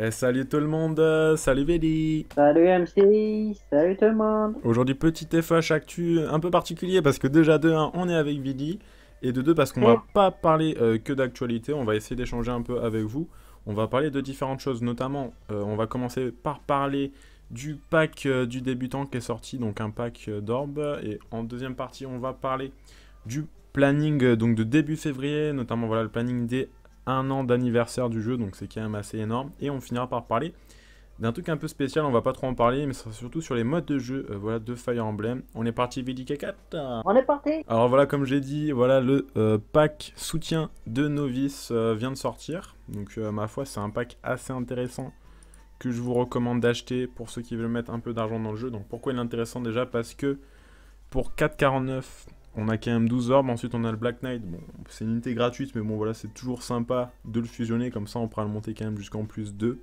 Eh, salut tout le monde, euh, salut Vili Salut MC, salut tout le monde Aujourd'hui petit FH actu un peu particulier parce que déjà de 1 on est avec Vidi et de 2 parce qu'on va pas parler euh, que d'actualité, on va essayer d'échanger un peu avec vous. On va parler de différentes choses, notamment euh, on va commencer par parler du pack du débutant qui est sorti, donc un pack d'orbe. Et en deuxième partie on va parler du planning donc de début février, notamment voilà le planning des un an d'anniversaire du jeu, donc c'est quand même assez énorme. Et on finira par parler d'un truc un peu spécial, on va pas trop en parler, mais surtout sur les modes de jeu euh, voilà, de Fire Emblem. On est parti VDK4 On est parti Alors voilà, comme j'ai dit, voilà le euh, pack soutien de novice euh, vient de sortir. Donc ma foi, c'est un pack assez intéressant que je vous recommande d'acheter pour ceux qui veulent mettre un peu d'argent dans le jeu. Donc pourquoi il est intéressant déjà Parce que pour 4,49, on a quand même 12 orbes, ensuite on a le Black Knight. Bon, c'est une unité gratuite, mais bon voilà, c'est toujours sympa de le fusionner, comme ça on pourra le monter quand même jusqu'en plus 2.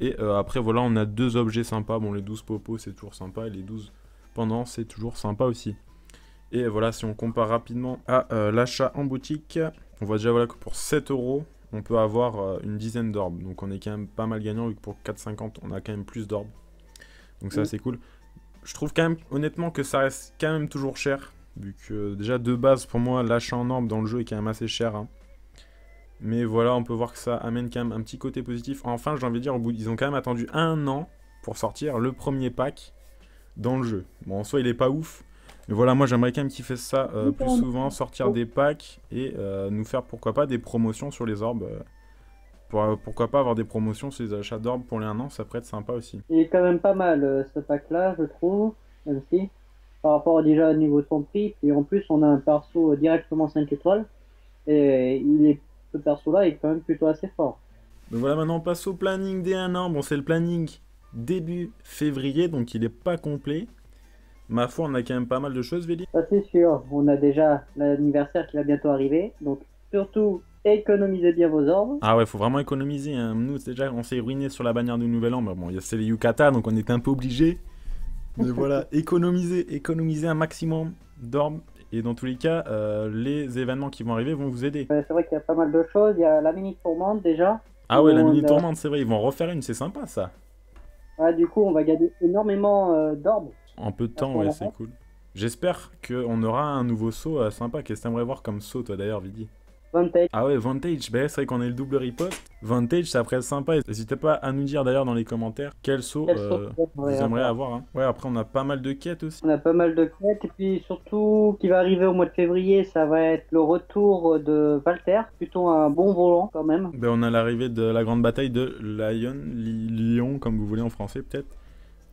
Et euh, après voilà, on a deux objets sympas. Bon, les 12 popos c'est toujours sympa, et les 12 pendant c'est toujours sympa aussi. Et euh, voilà, si on compare rapidement à euh, l'achat en boutique, on voit déjà voilà, que pour 7 euros, on peut avoir une dizaine d'orbes. Donc on est quand même pas mal gagnant, vu que pour 4,50, on a quand même plus d'orbes. Donc ça, c'est cool. Je trouve quand même, honnêtement, que ça reste quand même toujours cher. Vu que déjà de base pour moi l'achat en orbe dans le jeu est quand même assez cher. Hein. Mais voilà, on peut voir que ça amène quand même un petit côté positif. Enfin, j'ai envie de dire, au bout, ils ont quand même attendu un an pour sortir le premier pack dans le jeu. Bon, en soi, il est pas ouf. Mais voilà, moi, j'aimerais quand même qu'ils fassent ça euh, plus souvent, sortir oh. des packs et euh, nous faire, pourquoi pas, des promotions sur les orbes. Euh, pourquoi pas avoir des promotions sur les achats d'orbes pour les un an, ça pourrait être sympa aussi. Il est quand même pas mal, ce pack-là, je trouve, même si par rapport déjà au niveau de son prix. Et en plus, on a un perso directement 5 étoiles. Et il est, ce perso-là est quand même plutôt assez fort. Donc voilà, maintenant on passe au planning des 1 an. Bon, c'est le planning début février, donc il n'est pas complet. Ma foi, on a quand même pas mal de choses, Véli. c'est sûr. On a déjà l'anniversaire qui va bientôt arriver. Donc, surtout, économisez bien vos ordres. Ah ouais, faut vraiment économiser. Hein. Nous, déjà, on s'est ruiné sur la bannière du Nouvel An. Mais bon, c'est les yukata donc on est un peu obligé. Mais voilà, économisez, économisez un maximum d'orbes. Et dans tous les cas, euh, les événements qui vont arriver vont vous aider. c'est vrai qu'il y a pas mal de choses. Il y a la mini tourmente déjà. Ah ouais, la mini tourmente, c'est vrai. Ils vont refaire une, c'est sympa ça. Ouais, du coup, on va gagner énormément euh, d'orbes. En peu de temps, ouais, c'est cool. J'espère qu'on aura un nouveau saut euh, sympa. Qu'est-ce que t'aimerais voir comme saut, toi d'ailleurs, Vidi Vantage. Ah ouais, Vantage, ben, c'est vrai qu'on est le double riposte. Vantage, ça pourrait être sympa. N'hésitez pas à nous dire d'ailleurs dans les commentaires quel saut, euh, vous aimeriez avoir. Hein. Ouais, après, on a pas mal de quêtes aussi. On a pas mal de quêtes, et puis surtout, qui va arriver au mois de février, ça va être le retour de Valter, Plutôt un bon volant quand même. Ben, on a l'arrivée de la grande bataille de Lyon, Lyon, comme vous voulez en français peut-être.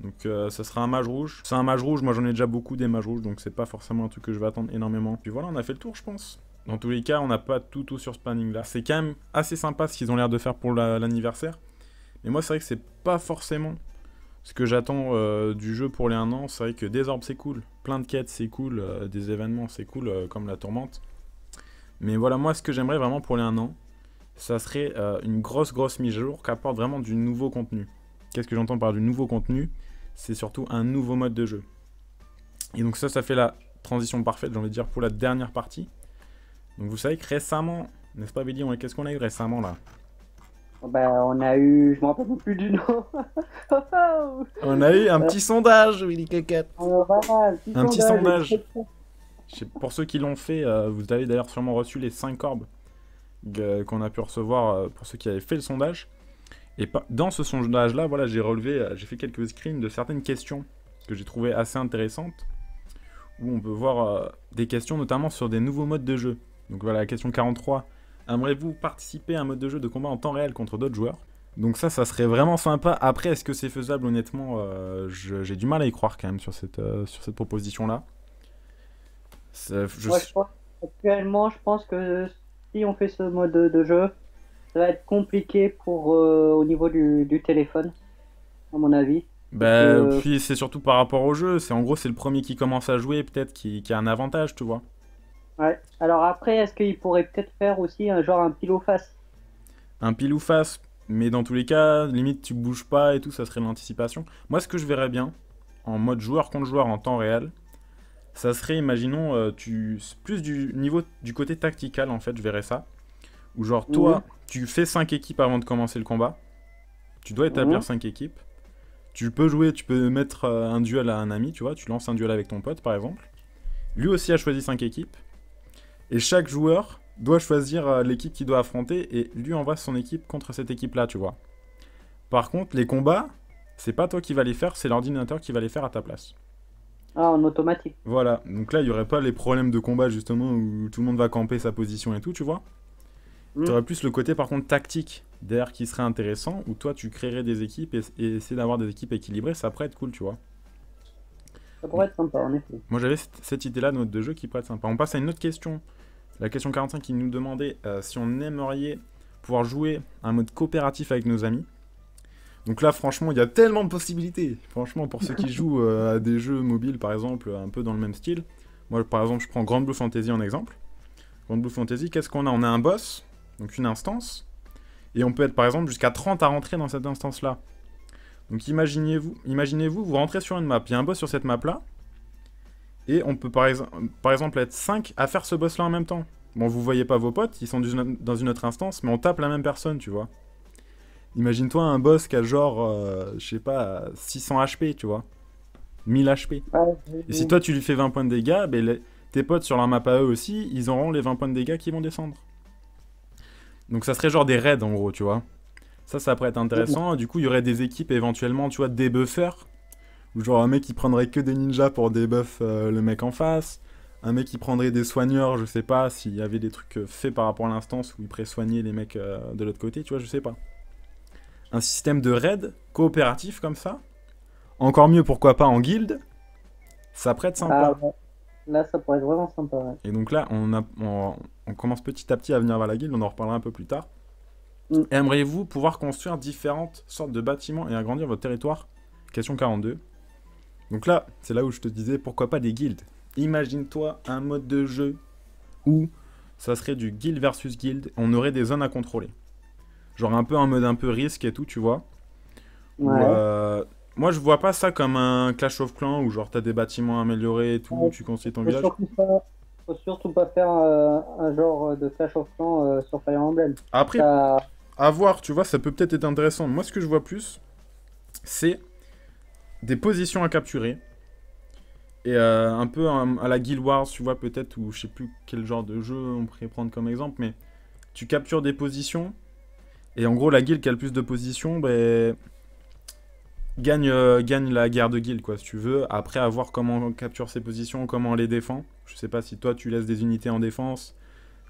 Donc euh, ça sera un mage rouge. C'est un mage rouge, moi j'en ai déjà beaucoup des mages rouges, donc c'est pas forcément un truc que je vais attendre énormément. Puis voilà, on a fait le tour je pense. Dans tous les cas, on n'a pas tout, tout sur ce planning là. C'est quand même assez sympa ce qu'ils ont l'air de faire pour l'anniversaire. Mais moi, c'est vrai que c'est pas forcément ce que j'attends euh, du jeu pour les 1 an. C'est vrai que des orbes, c'est cool. Plein de quêtes, c'est cool. Euh, des événements, c'est cool, euh, comme la tourmente. Mais voilà, moi, ce que j'aimerais vraiment pour les 1 an, ça serait une grosse, grosse mise à jour qui apporte vraiment du nouveau contenu. Qu'est-ce que j'entends par du nouveau contenu C'est surtout un nouveau mode de jeu. Et donc ça, ça fait la transition parfaite, j'ai envie de dire, pour la dernière partie. Donc vous savez que récemment, n'est-ce pas Willy qu'est-ce qu'on a eu récemment là oh, ben, on a eu, je me rappelle plus du nom. on a eu un petit sondage, Willy Cacette. un oh, petit un Petit sondage. Pour ceux qui l'ont fait, euh, vous avez d'ailleurs sûrement reçu les 5 orbes qu'on a pu recevoir euh, pour ceux qui avaient fait le sondage. Et dans ce sondage-là, voilà, j'ai relevé, euh, j'ai fait quelques screens de certaines questions que j'ai trouvées assez intéressantes, où on peut voir des questions notamment sur des nouveaux modes de jeu. Donc voilà, la question 43. Aimeriez-vous participer à un mode de jeu de combat en temps réel contre d'autres joueurs Donc ça, ça serait vraiment sympa. Après, est-ce que c'est faisable Honnêtement, euh, j'ai du mal à y croire quand même sur cette, euh, sur cette proposition-là. je actuellement, je pense que si on fait ce mode de, jeu, ça va être compliqué pour euh, au niveau du, téléphone, à mon avis. Bah, puis c'est surtout par rapport au jeu. C'est en gros, c'est le premier qui commence à jouer peut-être qui a un avantage, tu vois. Ouais. Alors après, est-ce qu'il pourrait peut-être faire aussi un genre un pile face Un pile ou face, mais dans tous les cas, limite tu bouges pas et tout, ça serait l'anticipation. Moi, ce que je verrais bien, en mode joueur contre joueur en temps réel, ça serait, imaginons, euh, tu plus du niveau du côté tactical en fait, je verrais ça. Ou genre toi, mhm. tu fais 5 équipes avant de commencer le combat. Tu dois établir 5 mhm. équipes. Tu peux jouer, tu peux mettre euh, un duel à un ami, tu vois, tu lances un duel avec ton pote par exemple. Lui aussi a choisi 5 équipes. Et chaque joueur doit choisir euh, l'équipe qu'il doit affronter et lui envoie son équipe contre cette équipe-là, tu vois. Par contre, les combats, c'est pas toi qui va les faire, c'est l'ordinateur qui va les faire à ta place. Ah, en automatique. Voilà, donc là, il n'y aurait pas les problèmes de combat, justement, où tout le monde va camper sa position et tout, tu vois. Hmm. Tu aurais plus le côté, par contre, tactique, derrière qui serait intéressant, où toi, tu créerais des équipes et, essayer d'avoir des équipes équilibrées, ça pourrait être cool, tu vois. Ça pourrait être sympa, en effet. Moi, j'avais cette, idée-là de jeu qui pourrait être sympa. On passe à une autre question. La question 45 qui nous demandait euh, si on aimerait pouvoir jouer un mode coopératif avec nos amis. Donc là, franchement, il y a tellement de possibilités. Franchement, pour ceux qui jouent euh, à des jeux mobiles, par exemple, un peu dans le même style. Moi, par exemple, je prends Grand Blue Fantasy en exemple. Grand Blue Fantasy, qu'est-ce qu'on a On a un boss, donc une instance. Et on peut être, par exemple, jusqu'à 30 à rentrer dans cette instance-là. Donc imaginez-vous, imaginez-vous, vous rentrez sur une map. Il y a un boss sur cette map-là. Et on peut par, exemple être 5 à faire ce boss-là en même temps. Bon, vous voyez pas vos potes, ils sont dans une autre instance, mais on tape la même personne, tu vois. Imagine-toi un boss qui a genre, euh, je sais pas, 600 HP, tu vois. 1000 HP. Et si toi tu lui fais 20 points de dégâts, ben, tes potes sur leur map à eux aussi, ils auront les 20 points de dégâts qui vont descendre. Donc ça serait genre des raids en gros, tu vois. Ça, ça pourrait être intéressant. Du coup, il y aurait des équipes éventuellement, tu vois, des buffers ou genre un mec qui prendrait que des ninjas pour débuff euh, le mec en face. Un mec qui prendrait des soigneurs, je sais pas, s'il y avait des trucs euh, faits par rapport à l'instance où il pourrait soigner les mecs euh, de l'autre côté, tu vois, je sais pas. Un système de raid coopératif comme ça. Encore mieux, pourquoi pas en guilde. Ça prête sympa. Ah, là, ça pourrait être vraiment sympa. Et donc là, on, a, on, commence petit à petit à venir vers la guilde, on en reparlera un peu plus tard. Mm. Aimeriez-vous pouvoir construire différentes sortes de bâtiments et agrandir votre territoire Question 42. Donc là, c'est là où je te disais pourquoi pas des guildes. Imagine-toi un mode de jeu où ça serait du guild versus guild, on aurait des zones à contrôler. Genre un peu un mode un peu risque et tout, tu vois. Euh, moi, je vois pas ça comme un Clash of Clans où genre t'as des bâtiments améliorés et tout, Où tu construis ton village. Surtout faut surtout pas faire euh, un genre de Clash of Clans euh, sur Fire Emblem. Après, à voir, tu vois, ça peut peut-être être intéressant. Moi, ce que je vois plus, c'est des positions à capturer. Et euh, un peu à, la Guild Wars, tu vois, peut-être, ou je sais plus quel genre de jeu on pourrait prendre comme exemple, mais tu captures des positions, et en gros, la guilde qui a le plus de positions, ben, gagne, euh, gagne la guerre de guild quoi, si tu veux. Après, avoir comment on capture ses positions, comment on les défend. Je sais pas si toi, tu laisses des unités en défense.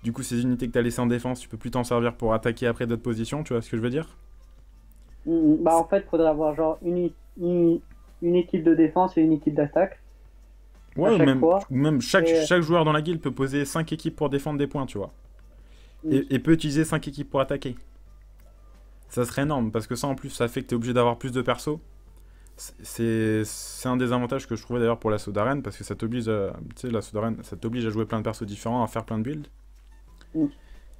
Du coup, ces unités que tu as laissées en défense, tu peux plus t'en servir pour attaquer après d'autres positions, tu vois ce que je veux dire Bah, en fait, faudrait avoir genre une, une équipe de défense et une équipe d'attaque. Ouais, même, même chaque, chaque, joueur dans la guilde peut poser 5 équipes pour défendre des points, tu vois. Mm. Et, peut utiliser 5 équipes pour attaquer. Ça serait énorme, parce que ça en plus, ça fait que t'es obligé d'avoir plus de persos. C'est un des avantages que je trouvais d'ailleurs pour la Soudarène parce que ça t'oblige à, la ça t'oblige à jouer plein de persos différents, à faire plein de builds. Oui. Mm.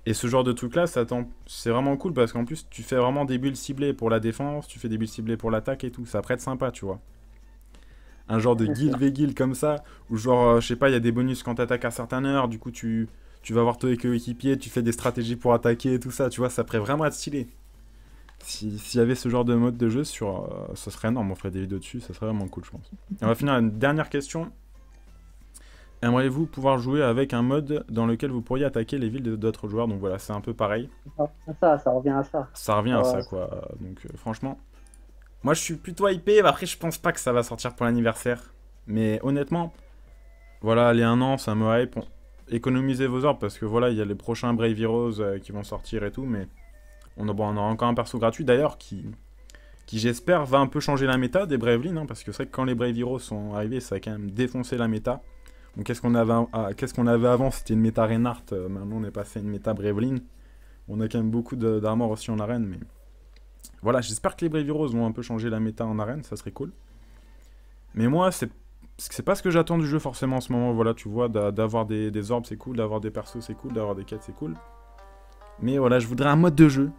Et ce genre de truc-là, c'est vraiment cool parce qu'en plus, tu fais vraiment des bulles ciblées pour la défense, tu fais des bulles ciblées pour l'attaque et tout. Ça prête sympa, tu vois. Un genre de guild v guild comme ça, où genre, euh, je sais pas, il y a des bonus quand t'attaques à certaines heures, du coup, tu, tu vas voir tes coéquipiers, tu fais des stratégies pour attaquer et tout ça, tu vois, ça prête vraiment être stylé. S'il y avait ce genre de mode de jeu, sur, euh, serait énorme, on ferait des vidéos dessus, ça serait vraiment cool, je pense. on va finir une dernière question aimeriez-vous pouvoir jouer avec un mode dans lequel vous pourriez attaquer les villes d'autres joueurs Donc voilà, c'est un peu pareil. Ça, ça revient à ça. Ça revient à ça, quoi. Donc euh, franchement, moi je suis plutôt hypé. Après, je pense pas que ça va sortir pour l'anniversaire. Mais honnêtement, voilà, les un an, ça me hype. Économisez vos heures parce que voilà, il y a les prochains Brave Heroes euh, qui vont sortir et tout. Mais on, aura encore un perso gratuit d'ailleurs qui, qui j'espère va un peu changer la méta des Bravely hein, parce que c'est vrai que quand les Brave Heroes sont arrivés, ça a quand même défoncé la méta. Ah, qu'est-ce qu'on avait, avant C'était une méta Reinhardt, euh, maintenant on est passé à une méta Brevelin. On a quand même beaucoup d'armor aussi en arène, mais... Voilà, j'espère que les Breviros vont un peu changer la méta en arène, ça serait cool. Mais moi, c'est c'est pas ce que j'attends du jeu forcément en ce moment, voilà, tu vois, d'avoir des, orbes c'est cool, d'avoir des persos c'est cool, d'avoir des quêtes c'est cool. Mais voilà, je voudrais un mode de jeu.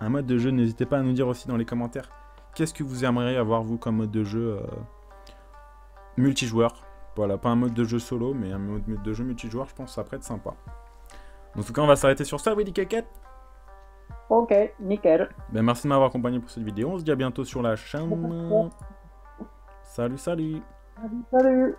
Un mode de jeu, n'hésitez pas à nous dire aussi dans les commentaires qu'est-ce que vous aimeriez avoir vous comme mode de jeu euh, multijoueur. Voilà, pas un mode de jeu solo, mais un mode de jeu multijoueur, je pense, ça pourrait être sympa. En tout cas, on va s'arrêter sur ça, Willy Keket. Ok, nickel. Ben, merci de m'avoir accompagné pour cette vidéo. On se dit à bientôt sur la chaîne. Salut, salut. Salut, salut.